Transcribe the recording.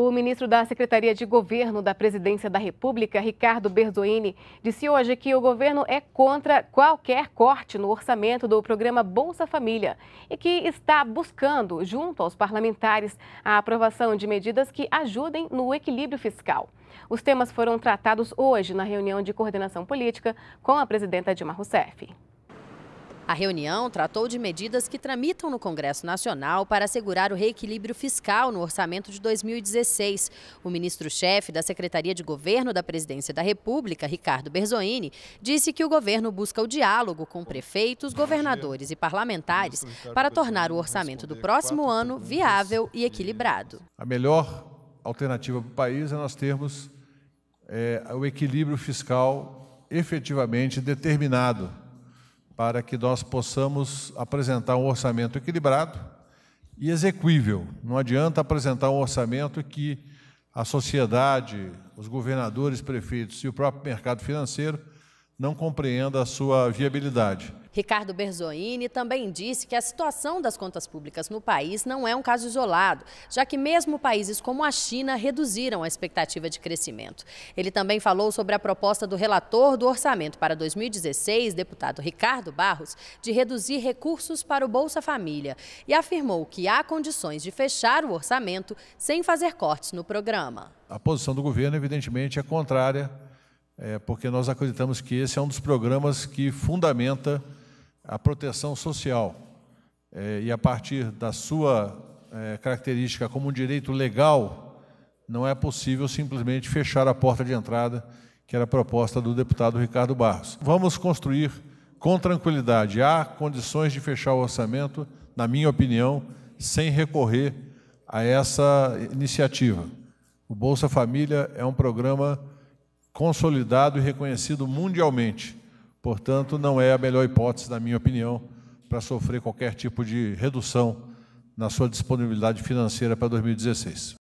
O ministro da Secretaria de Governo da Presidência da República, Ricardo Berzoini, disse hoje que o governo é contra qualquer corte no orçamento do programa Bolsa Família e que está buscando, junto aos parlamentares, a aprovação de medidas que ajudem no equilíbrio fiscal. Os temas foram tratados hoje na reunião de coordenação política com a presidenta Dilma Rousseff. A reunião tratou de medidas que tramitam no Congresso Nacional para assegurar o reequilíbrio fiscal no orçamento de 2016. O ministro-chefe da Secretaria de Governo da Presidência da República, Ricardo Berzoini, disse que o governo busca o diálogo com prefeitos, governadores e parlamentares para tornar o orçamento do próximo ano viável e equilibrado. A melhor alternativa para o país é nós termos é, o equilíbrio fiscal efetivamente determinado para que nós possamos apresentar um orçamento equilibrado e execuível. Não adianta apresentar um orçamento que a sociedade, os governadores, prefeitos e o próprio mercado financeiro não compreenda a sua viabilidade. Ricardo Berzoini também disse que a situação das contas públicas no país não é um caso isolado, já que mesmo países como a China reduziram a expectativa de crescimento. Ele também falou sobre a proposta do relator do orçamento para 2016, deputado Ricardo Barros, de reduzir recursos para o Bolsa Família e afirmou que há condições de fechar o orçamento sem fazer cortes no programa. A posição do governo, evidentemente, é contrária, é, porque nós acreditamos que esse é um dos programas que fundamenta a proteção social. É, e a partir da sua é, característica como um direito legal, não é possível simplesmente fechar a porta de entrada, que era a proposta do deputado Ricardo Barros. Vamos construir com tranquilidade. Há condições de fechar o orçamento, na minha opinião, sem recorrer a essa iniciativa. O Bolsa Família é um programa consolidado e reconhecido mundialmente. Portanto, não é a melhor hipótese, na minha opinião, para sofrer qualquer tipo de redução na sua disponibilidade financeira para 2016.